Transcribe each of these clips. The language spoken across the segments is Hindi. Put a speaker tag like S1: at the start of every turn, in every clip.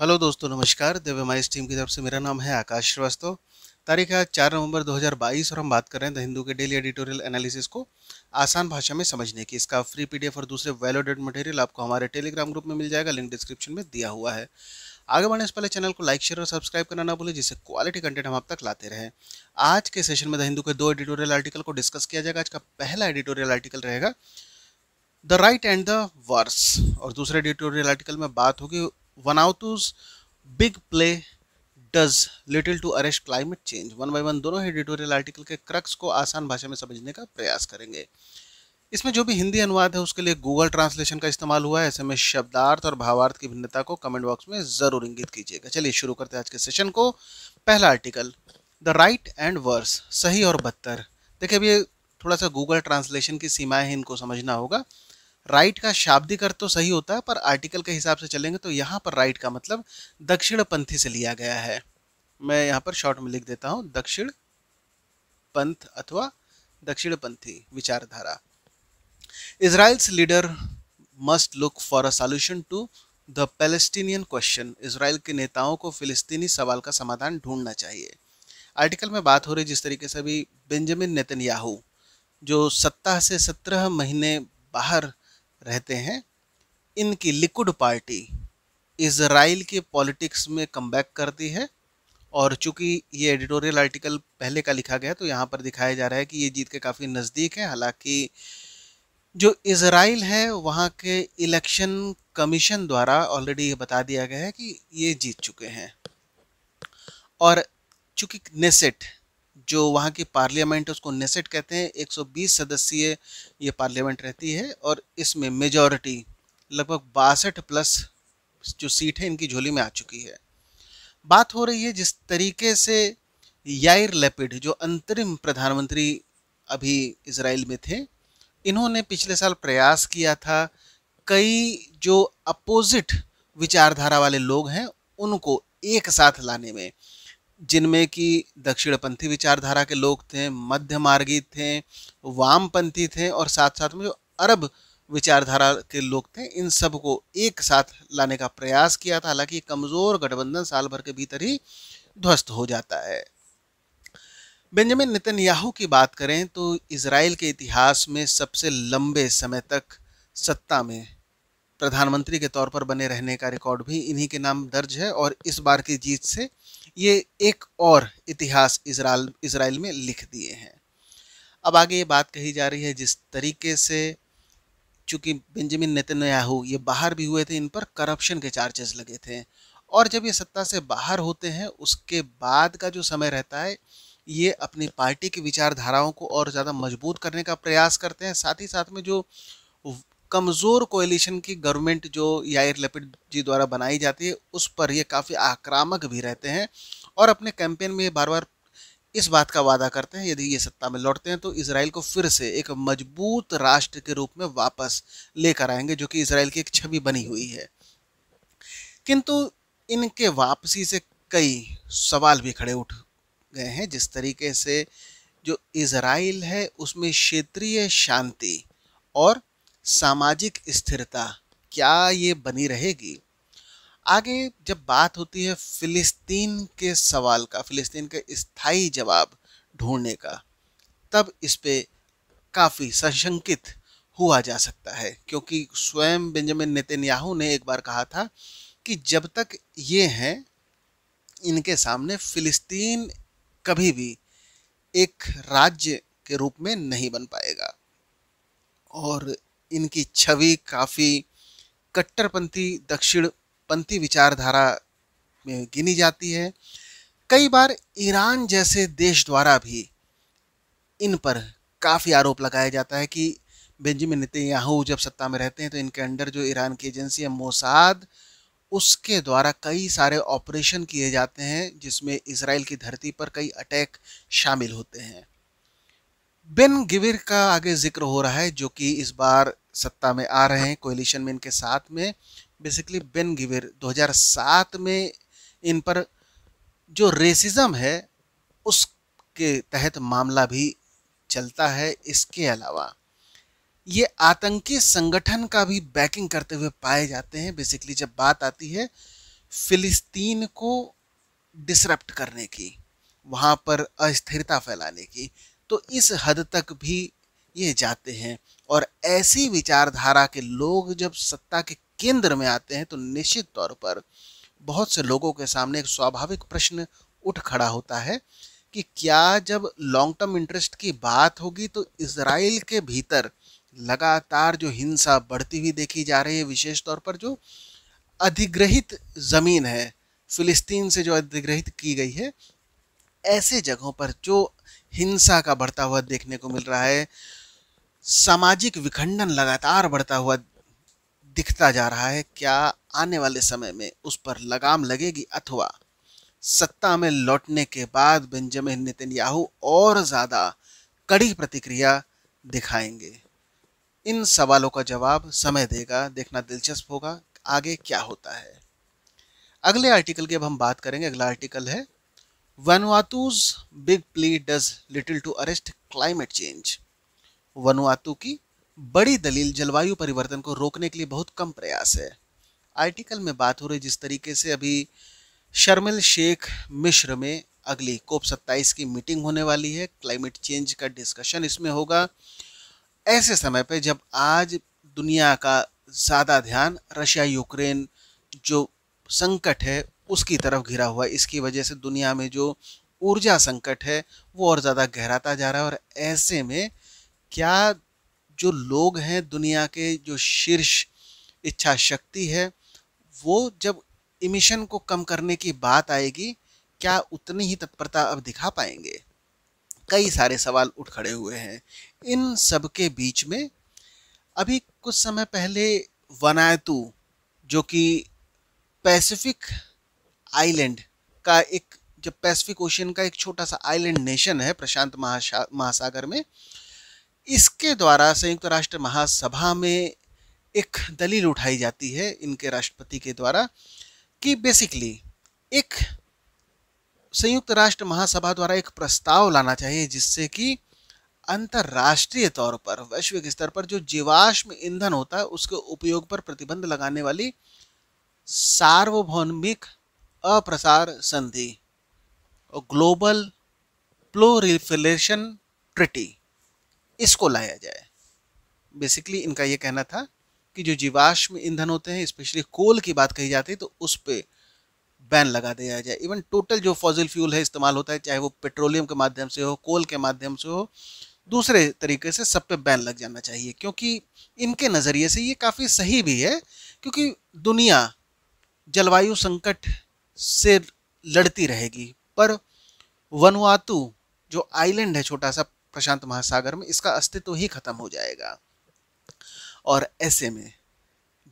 S1: हेलो दोस्तों नमस्कार दिव्यमाइस टीम की तरफ से मेरा नाम है आकाश श्रीवास्तव तारीख है चार नवंबर 2022 और हम बात कर रहे हैं द हिंदू के डेली एडिटोरियल एनालिसिस को आसान भाषा में समझने की इसका फ्री पीडीएफ और दूसरे वैलोडेड मटेरियल आपको हमारे टेलीग्राम ग्रुप में मिल जाएगा लिंक डिस्क्रिप्शन में दिया हुआ है आगे बढ़ने से पहले चैनल को लाइक शेयर और सब्सक्राइब करना ना भूलें जिससे क्वालिटी कंटेंट हम आप तक लाते रहें आज के सेशन में द हिंदू के दो एडिटोरियल आर्टिकल को डिस्कस किया जाएगा आज का पहला एडिटोरियल आर्टिकल रहेगा the right and the worse और दूसरे एडिटोरियल आर्टिकल में बात होगी Vanuatu's big plea does little to arrest climate change one by one दोनों ही एडिटोरियल आर्टिकल के क्रक्स को आसान भाषा में समझने का प्रयास करेंगे इसमें जो भी हिंदी अनुवाद है उसके लिए गूगल ट्रांसलेशन का इस्तेमाल हुआ है ऐसे में शब्दार्थ और भावार्थ की भिन्नता को कमेंट बॉक्स में जरूर इंगित कीजिएगा चलिए शुरू करते हैं आज के सेशन को पहला article the right and worse सही और बदतर देखिए अभी थोड़ा सा गूगल ट्रांसलेशन की सीमाएं हैं इनको समझना होगा राइट का शाब्दिक अर्थ तो सही होता है पर आर्टिकल के हिसाब से चलेंगे तो यहाँ पर राइट का मतलब दक्षिण पंथी से लिया गया है मैं यहाँ पर शॉर्ट में लिख देता हूँ दक्षिण पंथ अथवा दक्षिण पंथी विचारधारा Israel's leader must look for a solution to the Palestinian question Israel के नेताओं को फिलिस्तीनी सवाल का समाधान ढूंढना चाहिए आर्टिकल में बात हो रही जिस तरीके से अभी बेंजामिन नेतन्याहू जो सत्ता से सत्रह महीने बाहर रहते हैं इनकी लिक्विड पार्टी इसराइल के पॉलिटिक्स में कम करती है और चूंकि ये एडिटोरियल आर्टिकल पहले का लिखा गया तो यहाँ पर दिखाया जा रहा है कि ये जीत के काफ़ी नज़दीक है हालांकि जो इसराइल है वहाँ के इलेक्शन कमीशन द्वारा ऑलरेडी ये बता दिया गया है कि ये जीत चुके हैं और चूंकि नेसेट जो वहाँ की पार्लियामेंट उसको नेसेट कहते हैं 120 सदस्यीय ये पार्लियामेंट रहती है और इसमें मेजॉरिटी लगभग बासठ प्लस जो सीट है इनकी झोली में आ चुकी है बात हो रही है जिस तरीके से याइर लेपिड जो अंतरिम प्रधानमंत्री अभी इसराइल में थे इन्होंने पिछले साल प्रयास किया था कई जो अपोजिट विचारधारा वाले लोग हैं उनको एक साथ लाने में जिनमें कि दक्षिणपंथी विचारधारा के लोग थे मध्य मार्गी थे वामपंथी थे और साथ साथ में जो अरब विचारधारा के लोग थे इन सब को एक साथ लाने का प्रयास किया था हालांकि कमज़ोर गठबंधन साल भर के भीतर ही ध्वस्त हो जाता है बेंजामिन याहू की बात करें तो इसराइल के इतिहास में सबसे लंबे समय तक सत्ता में प्रधानमंत्री के तौर पर बने रहने का रिकॉर्ड भी इन्हीं के नाम दर्ज है और इस बार की जीत से ये एक और इतिहास इसराइल इसराइल में लिख दिए हैं अब आगे ये बात कही जा रही है जिस तरीके से चूँकि बेंजामिन नेतन्याहू ये बाहर भी हुए थे इन पर करप्शन के चार्जेस लगे थे और जब ये सत्ता से बाहर होते हैं उसके बाद का जो समय रहता है ये अपनी पार्टी की विचारधाराओं को और ज़्यादा मजबूत करने का प्रयास करते हैं साथ ही साथ में जो कमज़ोर कोएलिशन की गवर्नमेंट जो यायर लपिड जी द्वारा बनाई जाती है उस पर ये काफ़ी आक्रामक भी रहते हैं और अपने कैंपेन में ये बार बार इस बात का वादा करते हैं यदि ये सत्ता में लौटते हैं तो इसराइल को फिर से एक मजबूत राष्ट्र के रूप में वापस लेकर आएंगे जो कि इसराइल की एक छवि बनी हुई है किंतु इनके वापसी से कई सवाल भी खड़े उठ गए हैं जिस तरीके से जो इसराइल है उसमें क्षेत्रीय शांति और सामाजिक स्थिरता क्या ये बनी रहेगी आगे जब बात होती है फिलिस्तीन के सवाल का फिलिस्तीन के स्थाई जवाब ढूंढने का तब इस पर काफ़ी संशंकित हुआ जा सकता है क्योंकि स्वयं बेंजामिन नितिनयाहू ने एक बार कहा था कि जब तक ये हैं इनके सामने फिलिस्तीन कभी भी एक राज्य के रूप में नहीं बन पाएगा और इनकी छवि काफ़ी कट्टरपंथी दक्षिणपंथी विचारधारा में गिनी जाती है कई बार ईरान जैसे देश द्वारा भी इन पर काफ़ी आरोप लगाया जाता है कि बेंजामिन नेतन्याहू जब सत्ता में रहते हैं तो इनके अंडर जो ईरान की एजेंसी है मोसाद उसके द्वारा कई सारे ऑपरेशन किए जाते हैं जिसमें इसराइल की धरती पर कई अटैक शामिल होते हैं बिन गिविर का आगे जिक्र हो रहा है जो कि इस बार सत्ता में आ रहे हैं कोलिशन में इनके साथ में बेसिकली बिन गिविर 2007 में इन पर जो रेसिज्म है उसके तहत मामला भी चलता है इसके अलावा ये आतंकी संगठन का भी बैकिंग करते हुए पाए जाते हैं बेसिकली जब बात आती है फिलिस्तीन को डिसरप्ट करने की वहाँ पर अस्थिरता फैलाने की तो इस हद तक भी ये जाते हैं और ऐसी विचारधारा के लोग जब सत्ता के केंद्र में आते हैं तो निश्चित तौर पर बहुत से लोगों के सामने एक स्वाभाविक प्रश्न उठ खड़ा होता है कि क्या जब लॉन्ग टर्म इंटरेस्ट की बात होगी तो इसराइल के भीतर लगातार जो हिंसा बढ़ती हुई देखी जा रही है विशेष तौर पर जो अधिग्रहित ज़मीन है फिलिस्तीन से जो अधिग्रहित की गई है ऐसे जगहों पर जो हिंसा का बढ़ता हुआ देखने को मिल रहा है सामाजिक विखंडन लगातार बढ़ता हुआ दिखता जा रहा है क्या आने वाले समय में उस पर लगाम लगेगी अथवा सत्ता में लौटने के बाद बेंजामिन नितिनयाहू और ज़्यादा कड़ी प्रतिक्रिया दिखाएंगे इन सवालों का जवाब समय देगा देखना दिलचस्प होगा आगे क्या होता है अगले आर्टिकल की अब हम बात करेंगे अगला आर्टिकल है Vanuatu's big plea does little to arrest climate change Vanuatu की बड़ी दलील जलवायु परिवर्तन को रोकने के लिए बहुत कम प्रयास है आर्टिकल में बात हो रही जिस तरीके से अभी शर्मिल शेख मिश्र में अगली कोप 27 की मीटिंग होने वाली है क्लाइमेट चेंज का डिस्कशन इसमें होगा ऐसे समय पे जब आज दुनिया का ज़्यादा ध्यान रशिया यूक्रेन जो संकट है उसकी तरफ घिरा हुआ है इसकी वजह से दुनिया में जो ऊर्जा संकट है वो और ज़्यादा गहराता जा रहा है और ऐसे में क्या जो लोग हैं दुनिया के जो शीर्ष इच्छा शक्ति है वो जब इमिशन को कम करने की बात आएगी क्या उतनी ही तत्परता अब दिखा पाएंगे कई सारे सवाल उठ खड़े हुए हैं इन सब के बीच में अभी कुछ समय पहले वनायतु जो कि पैसिफिक आइलैंड का एक जो पैसिफिक ओशन का एक छोटा सा आइलैंड नेशन है प्रशांत महासागर में इसके द्वारा संयुक्त राष्ट्र महासभा में एक दलील उठाई जाती है इनके राष्ट्रपति के द्वारा कि बेसिकली एक संयुक्त राष्ट्र महासभा द्वारा एक प्रस्ताव लाना चाहिए जिससे कि अंतर्राष्ट्रीय तौर पर वैश्विक स्तर पर जो जीवाश्म ईंधन होता है उसके उपयोग पर प्रतिबंध लगाने वाली सार्वभौमिक अप्रसार संधि और ग्लोबल प्लोरिफिलेशन ट्रिटी इसको लाया जाए बेसिकली इनका ये कहना था कि जो जीवाश्म ईंधन होते हैं स्पेशली कोल की बात कही जाती है तो उस पर बैन लगा दिया जाए इवन टोटल जो फॉजिल फ्यूल है इस्तेमाल होता है चाहे वो पेट्रोलियम के माध्यम से हो कोल के माध्यम से हो दूसरे तरीके से सब पे बैन लग जाना चाहिए क्योंकि इनके नज़रिए से ये काफ़ी सही भी है क्योंकि दुनिया जलवायु संकट से लड़ती रहेगी पर वनुआतु जो आइलैंड है छोटा सा प्रशांत महासागर में इसका अस्तित्व ही खत्म हो जाएगा और ऐसे में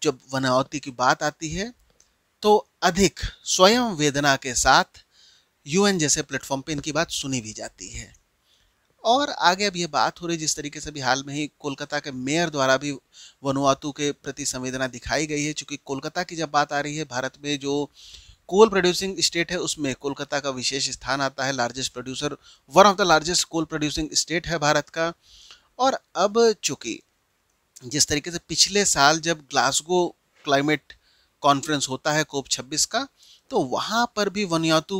S1: जब वनावती की बात आती है तो अधिक स्वयं वेदना के साथ यूएन जैसे प्लेटफॉर्म पे इनकी बात सुनी भी जाती है और आगे अब ये बात हो रही जिस तरीके से भी हाल में ही कोलकाता के मेयर द्वारा भी वनुआतु के प्रति संवेदना दिखाई गई है क्योंकि कोलकाता की जब बात आ रही है भारत में जो कोल प्रोड्यूसिंग स्टेट है उसमें कोलकाता का विशेष स्थान आता है largest producer one of the largest coal producing state है भारत का और अब चूंकि जिस तरीके से पिछले साल जब ग्लासगो क्लाइमेट कॉन्फ्रेंस होता है कोप 26 का तो वहाँ पर भी वनयातु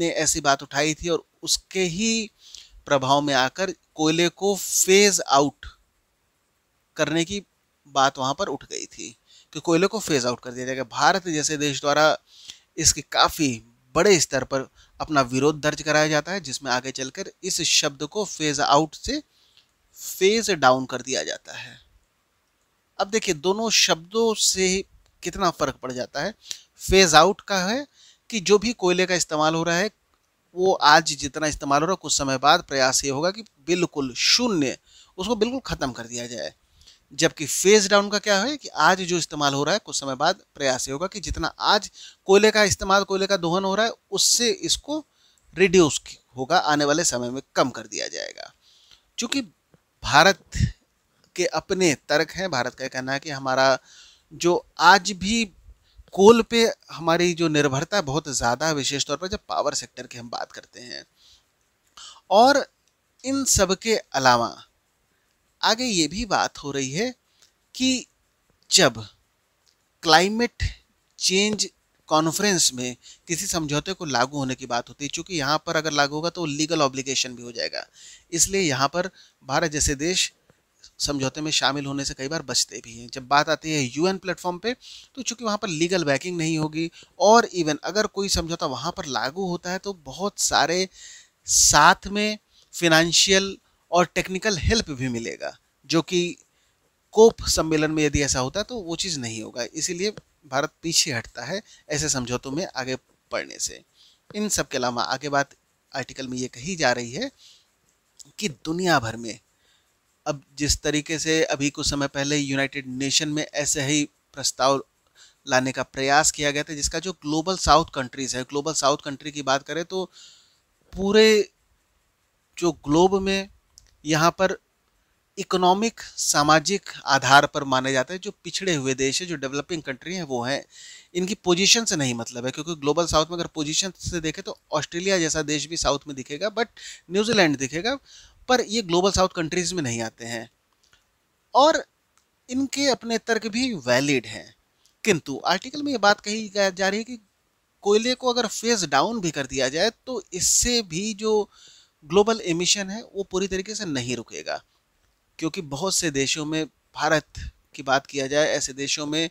S1: ने ऐसी बात उठाई थी और उसके ही प्रभाव में आकर कोयले को फेज आउट करने की बात वहाँ पर उठ गई थी कि कोयले को फेज आउट कर दिया जाएगा भारत जैसे देश द्वारा इसके काफ़ी बड़े स्तर पर अपना विरोध दर्ज कराया जाता है जिसमें आगे चलकर इस शब्द को फेज आउट से फेज डाउन कर दिया जाता है अब देखिए दोनों शब्दों से कितना फर्क पड़ जाता है फेज आउट का है कि जो भी कोयले का इस्तेमाल हो रहा है वो आज जितना इस्तेमाल हो रहा है कुछ समय बाद प्रयास ये होगा कि बिल्कुल शून्य उसको बिल्कुल ख़त्म कर दिया जाए जबकि फेज डाउन का क्या है कि आज जो इस्तेमाल हो रहा है कुछ समय बाद प्रयास ये होगा कि जितना आज कोयले का इस्तेमाल कोयले का दोहन हो रहा है उससे इसको रिड्यूस होगा आने वाले समय में कम कर दिया जाएगा चूँकि भारत के अपने तर्क हैं भारत का कहना है कि हमारा जो आज भी कोल पे हमारी जो निर्भरता बहुत ज़्यादा है विशेष तौर पर जब पावर सेक्टर की हम बात करते हैं और इन सब के अलावा आगे ये भी बात हो रही है कि जब क्लाइमेट चेंज कॉन्फ्रेंस में किसी समझौते को लागू होने की बात होती है चूँकि यहाँ पर अगर लागू होगा तो लीगल ऑब्लिगेशन भी हो जाएगा इसलिए यहाँ पर भारत जैसे देश समझौते में शामिल होने से कई बार बचते भी हैं जब बात आती है यूएन प्लेटफॉर्म पे तो चूंकि वहाँ पर लीगल बैकिंग नहीं होगी और इवन अगर कोई समझौता वहाँ पर लागू होता है तो बहुत सारे साथ में फिनंशियल और टेक्निकल हेल्प भी मिलेगा जो कि कोप सम्मेलन में यदि ऐसा होता तो वो चीज़ नहीं होगा इसीलिए भारत पीछे हटता है ऐसे समझौतों में आगे बढ़ने से इन सब के अलावा आगे बात आर्टिकल में ये कही जा रही है कि दुनिया भर में अब जिस तरीके से अभी कुछ समय पहले यूनाइटेड नेशन में ऐसे ही प्रस्ताव लाने का प्रयास किया गया था जिसका जो ग्लोबल साउथ कंट्रीज़ है ग्लोबल साउथ कंट्री की बात करें तो पूरे जो ग्लोब में यहाँ पर इकोनॉमिक सामाजिक आधार पर माने जाते हैं जो पिछड़े हुए देश है जो डेवलपिंग कंट्री हैं वो हैं इनकी पोजीशन से नहीं मतलब है क्योंकि ग्लोबल साउथ में अगर पोजीशन से देखें तो ऑस्ट्रेलिया जैसा देश भी साउथ में दिखेगा बट न्यूजीलैंड दिखेगा पर ये ग्लोबल साउथ कंट्रीज़ में नहीं आते हैं और इनके अपने तर्क भी वैलिड हैं किंतु आर्टिकल में ये बात कही जा रही है कि कोयले को अगर फेस डाउन भी कर दिया जाए तो इससे भी जो ग्लोबल एमिशन है वो पूरी तरीके से नहीं रुकेगा क्योंकि बहुत से देशों में भारत की बात किया जाए ऐसे देशों में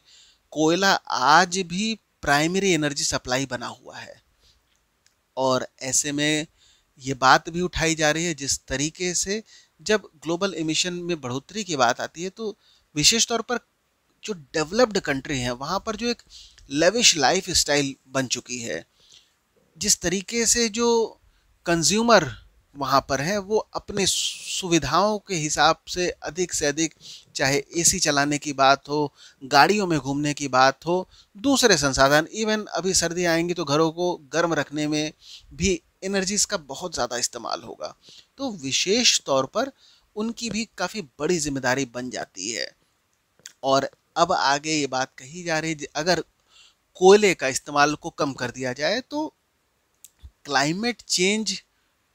S1: कोयला आज भी प्राइमरी एनर्जी सप्लाई बना हुआ है और ऐसे में ये बात भी उठाई जा रही है जिस तरीके से जब ग्लोबल एमिशन में बढ़ोतरी की बात आती है तो विशेष तौर पर जो डेवलप्ड कंट्री हैं वहाँ पर जो एक लविश लाइफ स्टाइल बन चुकी है जिस तरीके से जो कंज्यूमर वहाँ पर हैं वो अपने सुविधाओं के हिसाब से अधिक से अधिक चाहे एसी चलाने की बात हो गाड़ियों में घूमने की बात हो दूसरे संसाधन इवन अभी सर्दी आएंगी तो घरों को गर्म रखने में भी एनर्जीज का बहुत ज़्यादा इस्तेमाल होगा तो विशेष तौर पर उनकी भी काफ़ी बड़ी जिम्मेदारी बन जाती है और अब आगे ये बात कही जा रही है अगर कोयले का इस्तेमाल को कम कर दिया जाए तो क्लाइमेट चेंज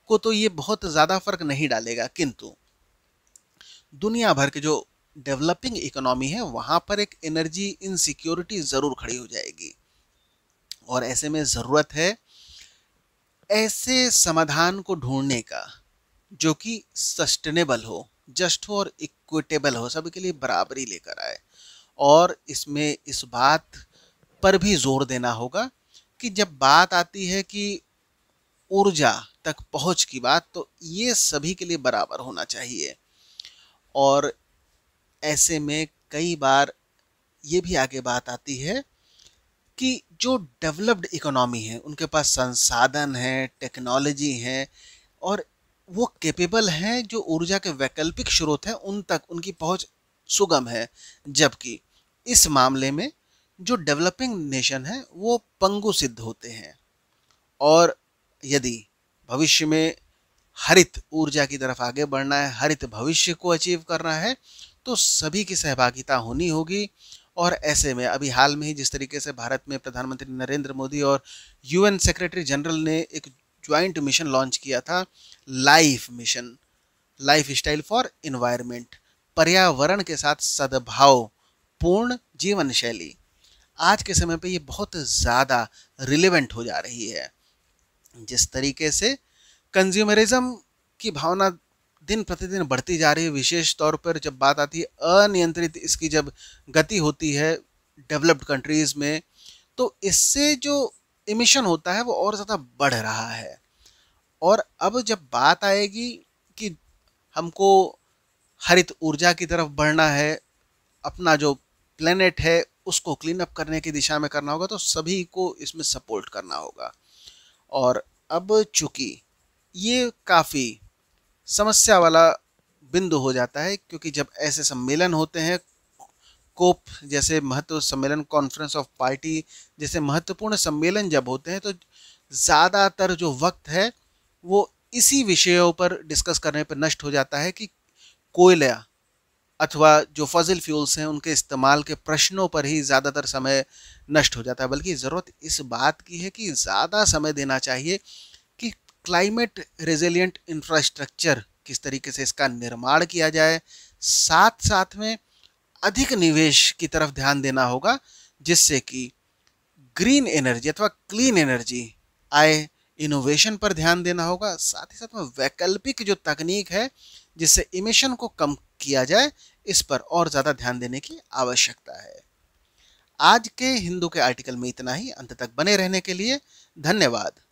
S1: को तो ये बहुत ज़्यादा फर्क नहीं डालेगा किंतु दुनिया भर के जो डेवलपिंग इकोनॉमी है वहाँ पर एक एनर्जी इनसिक्योरिटी ज़रूर खड़ी हो जाएगी और ऐसे में ज़रूरत है ऐसे समाधान को ढूंढने का जो कि सस्टेनेबल हो जस्ट हो और इक्विटेबल हो सबके लिए बराबरी लेकर आए और इसमें इस बात पर भी जोर देना होगा कि जब बात आती है कि ऊर्जा तक पहुंच की बात तो ये सभी के लिए बराबर होना चाहिए और ऐसे में कई बार ये भी आगे बात आती है कि जो डेवलप्ड इकोनॉमी है उनके पास संसाधन है टेक्नोलॉजी है और वो केपेबल हैं जो ऊर्जा के वैकल्पिक स्रोत हैं उन तक उनकी पहुंच सुगम है जबकि इस मामले में जो डेवलपिंग नेशन है वो पंगु सिद्ध होते हैं और यदि भविष्य में हरित ऊर्जा की तरफ आगे बढ़ना है हरित भविष्य को अचीव करना है तो सभी की सहभागिता होनी होगी और ऐसे में अभी हाल में ही जिस तरीके से भारत में प्रधानमंत्री नरेंद्र मोदी और यूएन सेक्रेटरी जनरल ने एक ज्वाइंट मिशन लॉन्च किया था life mission lifestyle for environment पर्यावरण के साथ सद्भाव पूर्ण जीवन शैली आज के समय पे ये बहुत ज़्यादा रिलेवेंट हो जा रही है जिस तरीके से कंज्यूमरिज्म की भावना दिन प्रतिदिन बढ़ती जा रही है विशेष तौर पर जब बात आती है अनियंत्रित इसकी जब गति होती है डेवलप्ड कंट्रीज़ में तो इससे जो इमिशन होता है वो और ज़्यादा बढ़ रहा है और अब जब बात आएगी कि हमको हरित ऊर्जा की तरफ बढ़ना है अपना जो प्लेनेट है उसको क्लीन अप करने की दिशा में करना होगा तो सभी को इसमें सपोर्ट करना होगा और अब चूँकि ये काफ़ी समस्या वाला बिंदु हो जाता है क्योंकि जब ऐसे सम्मेलन होते हैं कोप जैसे महत्व सम्मेलन कॉन्फ्रेंस ऑफ पार्टी जैसे महत्वपूर्ण सम्मेलन जब होते हैं तो ज़्यादातर जो वक्त है वो इसी विषयों पर डिस्कस करने पर नष्ट हो जाता है कि कोयला अथवा जो फज़िल फ्यूल्स हैं उनके इस्तेमाल के प्रश्नों पर ही ज़्यादातर समय नष्ट हो जाता है बल्कि ज़रूरत इस बात की है कि ज़्यादा समय देना चाहिए कि क्लाइमेट रेजिलियंट इंफ्रास्ट्रक्चर किस तरीके से इसका निर्माण किया जाए साथ साथ में अधिक निवेश की तरफ ध्यान देना होगा जिससे कि ग्रीन एनर्जी अथवा क्लीन एनर्जी आए इनोवेशन पर ध्यान देना होगा साथ ही साथ में वैकल्पिक जो तकनीक है जिससे इमिशन को कम किया जाए इस पर और ज़्यादा ध्यान देने की आवश्यकता है आज के हिंदू के आर्टिकल में इतना ही अंत तक बने रहने के लिए धन्यवाद